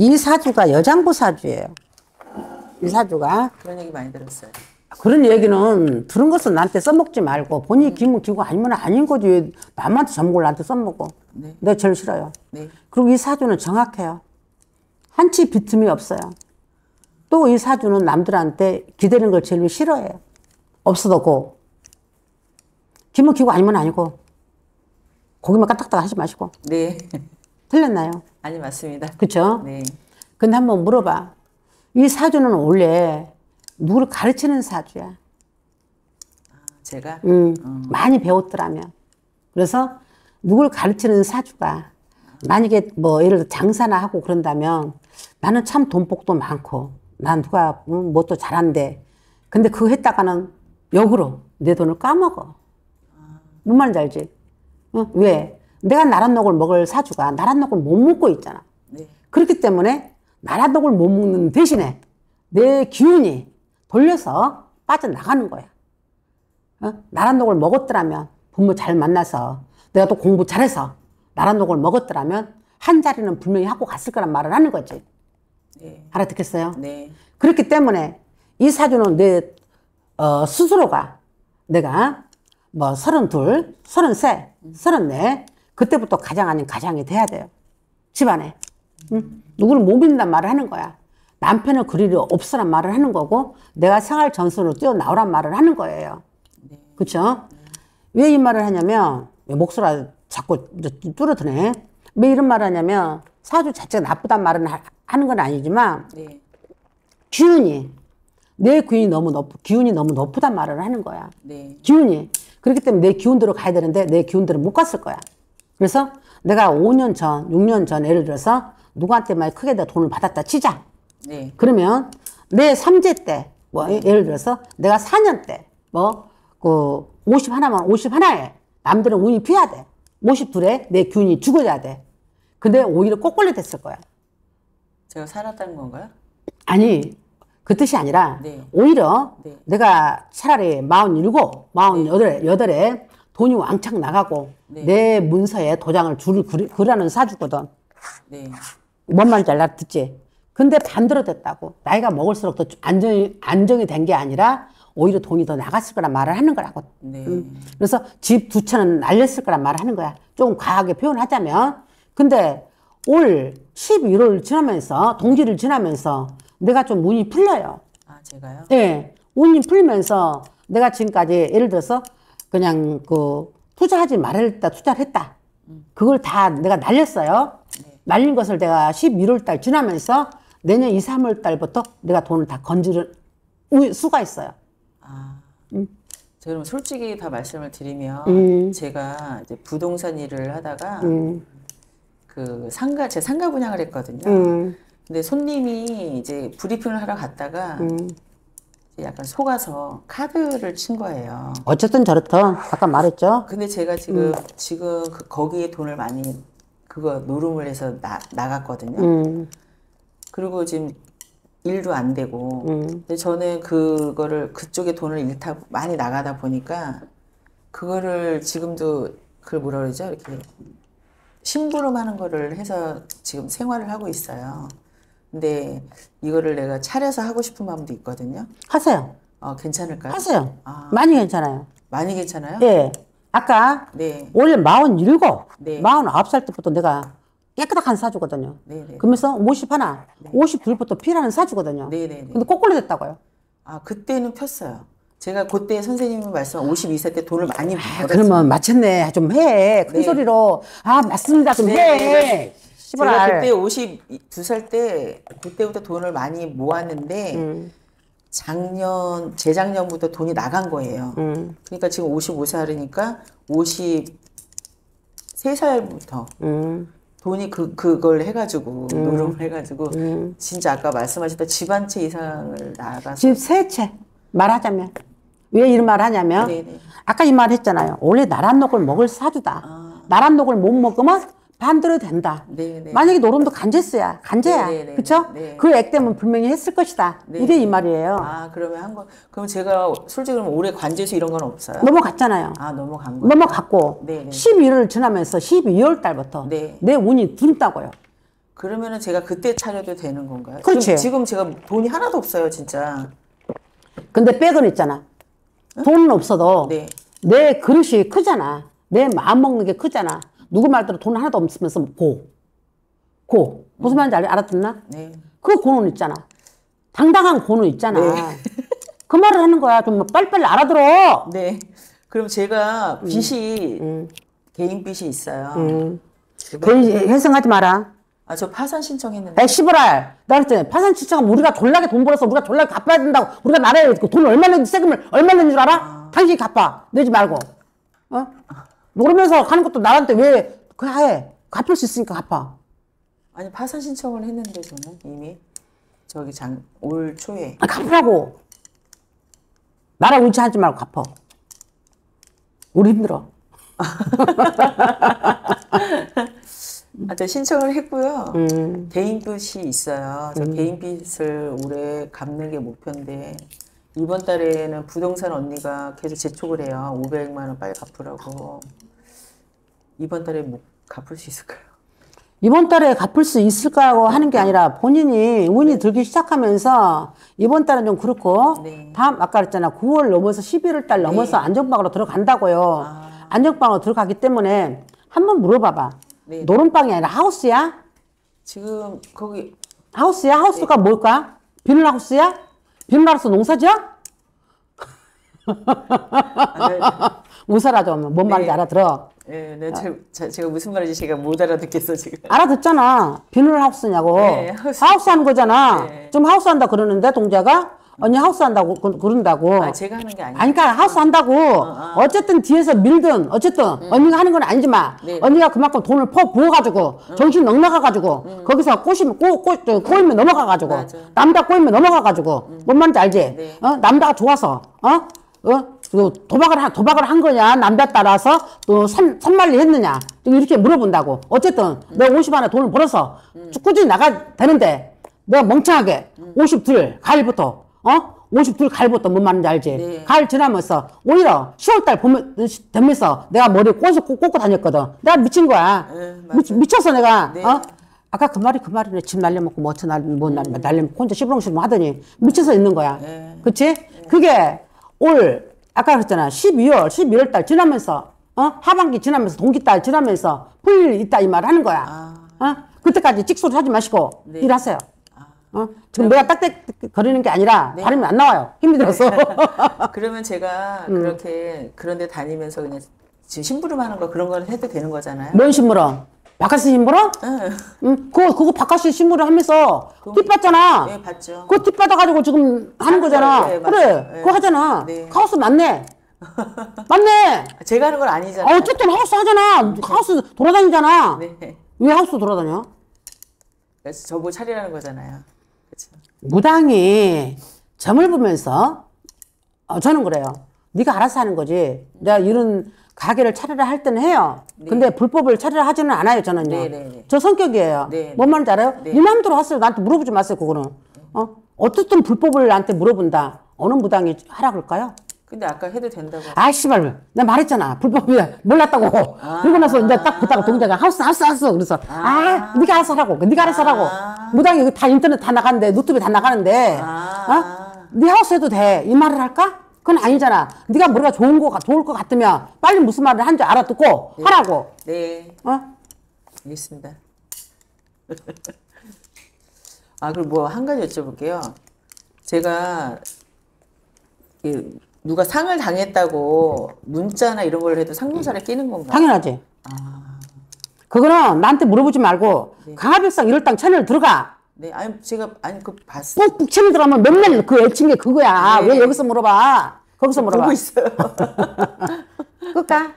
이 사주가 여장부 사주예요. 이 사주가. 그런 얘기 많이 들었어요. 그런 얘기는 들은 것은 나한테 써먹지 말고 본인이 음. 기분 기고 아니면 아닌 거지 남한테 전목을 나한테 써먹고 네. 내가 제일 싫어요. 네. 그리고 이 사주는 정확해요. 한치 비틈이 없어요. 또 이 사주는 남들한테 기대는 걸 제일 싫어해요. 없어도 고 기분 기고 아니면 아니고 고기만 까딱딱 하지 마시고. 네. 틀렸나요? 아니 맞습니다. 그렇죠? 네. 근데 한번 물어봐. 이 사주는 원래 누구를 가르치는 사주야. 아, 제가 음, 음. 많이 배웠더라면. 그래서 누구를 가르치는 사주가 만약에 뭐 예를 들어 장사나 하고 그런다면 나는 참 돈복도 많고 난 누가 음, 뭐, 뭣 잘한데 근데 그거 했다가는 역으로 내 돈을 까먹어. 뭔 말인지 알지? 응? 왜? 내가 나랏녹을 먹을 사주가 나랏녹을 못 먹고 있잖아. 네. 그렇기 때문에 나랏녹을 못 먹는 대신에 내 기운이 돌려서 빠져나가는 거야. 어? 나랏녹을 먹었더라면 부모 잘 만나서 내가 또 공부 잘해서 나랏녹을 먹었더라면 한 자리는 분명히 하고 갔을 거란 말을 하는 거지. 네. 알아듣겠어요? 네. 그렇기 때문에 이 사주는 내 어, 스스로가 내가 뭐 서른둘, 서른세, 서른네 그때부터 가장 아닌 가장이 돼야 돼요. 집안에. 응? 누구를 못 믿는단 말을 하는 거야. 남편은 그릴 일 없으란 말을 하는 거고 내가 생활 전선으로 뛰어나오란 말을 하는 거예요. 그렇죠? 왜 이 말을 하냐면 목소리가 자꾸 뚫어드네. 왜 이런 말을 하냐면 사주 자체가 나쁘단 말은 하, 하는 건 아니지만 네. 기운이 내 기운이 너무 높 기운이 너무 높단 말을 하는 거야. 네. 기운이 그렇기 때문에 내 기운대로 가야 되는데 내 기운대로 못 갔을 거야. 그래서 내가 5년 전, 6년 전 예를 들어서 누구한테 많이 크게 내가 돈을 받았다 치자. 네. 그러면 내 삼재 때, 뭐 예, 예를 들어서 내가 4년 때, 뭐, 그, 50하나50에 남들은 운이 피해야 돼. 52에 내 균이 죽어야 돼. 근데 오히려 꼬꼴리 됐을 거야. 제가 살았다는 건가요? 아니, 그 뜻이 아니라, 네. 오히려 네. 내가 차라리 47, 48, 4 8 돈이 왕창 나가고 네. 내 문서에 도장을 줄을 그리, 라는 사주거든. 네. 뭔 말인지 듣지 근데 반대로 됐다고. 나이가 먹을수록 더 안정이, 안정이 된 게 아니라 오히려 돈이 더 나갔을 거란 말을 하는 거라고. 네. 응. 음. 그래서 집 두 채는 날렸을 거란 말을 하는 거야. 조금 과하게 표현하자면. 근데 올1 1월 지나면서, 동지를 지나면서 내가 좀 운이 풀려요. 아, 제가요? 네. 운이 풀리면서 내가 지금까지 예를 들어서 그냥 그 투자하지 말아야겠다 투자를 했다 그걸 다 내가 날렸어요 네. 날린 것을 내가 11월 달 지나면서 내년 2, 3월 달부터 내가 돈을 다 건지는 수가 있어요 아. 음. 그럼 솔직히 다 말씀을 드리면 음. 제가 이제 부동산 일을 하다가 음. 그 상가 제 상가 분양을 했거든요. 음. 근데 손님이 이제 브리핑을 하러 갔다가 음. 약간 속아서 카드를 친 거예요. 어쨌든 저렇던 아까 말했죠. 근데 제가 지금 음. 지금 그- 거기에 돈을 많이 그거 노름을 해서 나, 나갔거든요. 음, 그리고 지금 일도 안 되고. 음. 근데 저는 그거를 그쪽에 돈을 잃다 많이 나가다 보니까 그거를 지금도 그걸 뭐라 그러죠? 이렇게 심부름하는 거를 해서 지금 생활을 하고 있어요. 근데 이거를 내가 차려서 하고 싶은 마음도 있거든요. 하세요. 어, 괜찮을까요? 하세요. 아. 많이 괜찮아요. 많이 괜찮아요? 예. 아까 네. 원래 47, 네. 49살 때부터 내가 깨끗한 사주거든요. 네네. 네. 그러면서 50 하나, 네. 52부터 피라는 사주거든요. 네네네. 네, 네. 근데 거꾸로 됐다고요. 아, 그때는 폈어요. 제가 그때 선생님이 말씀 52세 때 돈을 많이 벌었어요. 아, 그러면 맞췄네좀 해. 큰 소리로. 아, 맞습니다. 좀 해. 제가 알. 그때 52살 때 그때부터 돈을 많이 모았는데 음. 작년 재작년부터 돈이 나간 거예요. 음. 그러니까 지금 55살이니까 53살부터 음. 돈이 그 그걸 해가지고 음. 노름을 해가지고 음. 진짜 아까 말씀하셨다 집한 채 이상을 나가서 집 세 채 말하자면 왜 이런 말을 하냐면 네네. 네. 아까 이 말 했잖아요. 원래 나란 녹을 먹을 사주다. 아. 나란 녹을 못 먹으면 반대로 된다. 네네. 네. 만약에 노름도 간제스야, 간제야, 그렇죠? 네, 네, 그액땜은 그 분명히 했을 것이다. 이게 이 말이에요. 아 그러면 한 거, 그럼 제가 솔직히 그럼 올해 관제수 이런 건 없어요? 넘어갔잖아요. 아 넘어간 거. 넘어갔고 네네. 12월을 지나면서 12월 달부터 네. 내 운이 둔다고요. 그러면은 제가 그때 차려도 되는 건가요? 그렇지. 지금, 지금 제가 돈이 하나도 없어요, 진짜. 근데 백은 있잖아. 응? 돈은 없어도 네. 내 그릇이 크잖아. 내 마음 먹는 게 크잖아. 누구 말대로 돈 하나도 없으면서 고. 고. 무슨 말인지 알, 알아듣나? 네. 그 고는 있잖아. 당당한 고는 있잖아. 네. 그 말을 하는 거야. 좀 빨리빨리 알아들어. 네. 그럼 제가 음. 빚이, 음. 개인 빚이 있어요. 음. 괜히 그 회생하지 마라. 아, 저 파산 신청했는데. 에, 시브랄. 나 그랬더니, 파산 신청하면 우리가 졸라게 돈 벌어서 우리가 졸라게 갚아야 된다고. 우리가 나라에 그 돈 얼마 내는지 세금을 얼마 내는 줄 알아? 아. 당신이 갚아. 내지 말고. 어? 모르면서 하는 것도 나한테 왜 그냥 해. 갚을 수 있으니까 갚아. 아니 파산 신청을 했는데 저는 이미 저기 장올 초에 아, 갚으라고. 나랑 의지하지 말고 갚아. 우리 힘들어. 아, 저 신청을 했고요. 음. 대인빚이 있어요. 저 음. 대인빚을 올해 갚는 게 목표인데 이번 달에는 부동산 언니가 계속 재촉을 해요. 500만 원 빨리 갚으라고. 이번 달에 뭐 갚을 수 있을까요? 이번 달에 갚을 수있을까고 하는 게 아니라 본인이 운이 네. 들기 시작하면서 이번 달은 좀 그렇고 네. 다음 아까 그랬잖아 9월 넘어서 11월 달 넘어서 네. 안정방으로 들어간다고요. 아. 안정방으로 들어가기 때문에 한번 물어봐봐. 네. 노름방이 아니라 하우스야? 지금 거기 하우스야? 하우스가 네. 뭘까? 비닐하우스야? 비닐하우스 농사지야? 아, 네. 웃어라 좀. 뭐 뭔 말인지 네. 알아들어. 예, 네, 제, 제, 제가 무슨 말인지 제가 못 알아듣겠어 지금. 알아듣잖아. 비누를 하우스냐고. 네, 하우스. 하우스 하는 거잖아. 네. 좀 하우스 한다 그러는데 동자가 언니 하우스 한다고 그, 런다고 아, 제가 하는 게 아니야. 아니, 그러니까 하우스 어. 한다고. 어, 어. 쨌든 뒤에서 밀든 어쨌든 음. 언니가 하는 건 아니지만 네네. 언니가 그만큼 돈을 퍼 부어가지고 음. 정신 넉넉해가지고 음. 거기서 꼬시면 꼬, 꼬, 꼬이면 넘어가가지고 맞아. 남자 꼬이면 넘어가가지고 음. 뭔 말인지 알지? 네. 어? 남자가 좋아서 어? 어? 그 도박을 한 도박을 한 거냐 남자 따라서 또 산, 산말리 했느냐 이렇게 물어본다고 어쨌든 내가 50 안에 돈을 벌어서 꾸준히 나가 되는데 내가 멍청하게 52일 가을부터 어? 52일 가을부터 뭔 말인지 알지? 네. 가을 지나면서 오히려 10월달 보면 되면서 내가 머리 꼬서 꽂고 다녔거든 내가 미친 거야 네, 미, 미쳐서 내가 네. 어? 아까 그 말이 그 말이네 집 날려먹고 뭐어떻 날뭐 음. 날려먹고 혼자 시부렁시부렁 하더니 미쳐서 있는 거야 네. 그치? 네. 그게 올 아까 그랬잖아. 12월, 11월 달 지나면서, 어? 하반기 지나면서, 동기 달 지나면서 풀릴 있다 이 말 하는 거야. 아. 어? 그때까지 직소리 하지 마시고 네. 일하세요. 아. 어? 지금 내가 딱딱 거리는 게 아니라 네. 발음이 안 나와요. 힘이 네. 들어서. 그러면 제가 음. 그렇게 그런 데 다니면서 그냥 지금 심부름하는 거 그런 거를 해도 되는 거잖아요. 뭔 심부름? 바카스 신부랑? 응. 음, 그거, 그거 바카스 신부를 하면서 팁 받잖아. 예, 받죠. 그거 팁 받아가지고 지금 하는 거잖아. 예, 그래, 예. 그거 하잖아. 네. 카오스 맞네. 맞네. 제가 하는 건 아니잖아. 아, 어쨌든 하우스 하잖아. 하우스 돌아다니잖아. 네. 왜 하우스 돌아다녀? 그래서 저보 차리라는 거잖아요. 그쵸. 무당이 점을 보면서, 어, 저는 그래요. 네가 알아서 하는 거지. 내가 이런 가게를 차려라 할 때는 해요. 네. 근데 불법을 차려라 하지는 않아요, 저는요. 네, 네, 네. 저 성격이에요. 네. 뭔 말인지 알아요? 네. 네 마음대로 하세요. 나한테 물어보지 마세요, 그거는. 어? 어쨌든 불법을 나한테 물어본다. 어느 무당이 하라 그럴까요? 근데 아까 해도 된다고. 아, 씨발. 나 말했잖아. 불법이야. 몰랐다고. 아 그러고 나서 이제 딱 보다가 동작가 하우스, 하우스, 하우스. 그래서, 아, 아 네가 알아서 하라고. 네가 알아서 하라고. 아 무당이 다 인터넷 다 나가는데, 노트북 다 나가는데, 아 어? 네 하우스 해도 돼. 이 말을 할까? 그건 아니잖아. 네가 머리가 좋은 거 좋을 것 같으면 빨리 무슨 말을 한줄 알아듣고 네. 하라고. 네. 어? 알겠습니다. 아그리뭐한 가지 여쭤볼게요. 제가 누가 상을 당했다고 문자나 이런 걸 해도 상문사를 네. 끼는 건가요? 당연하지. 아... 그거는 나한테 물어보지 말고 네. 강화백상 이럴 땅 채널 들어가. 네, 아니 제가 아니 그 봤어. 꼭 북치는 드라마 맨날 그 외친 게 그거야. 네. 왜 여기서 물어봐? 거기서 물어봐. 보고 있어요. 끌까?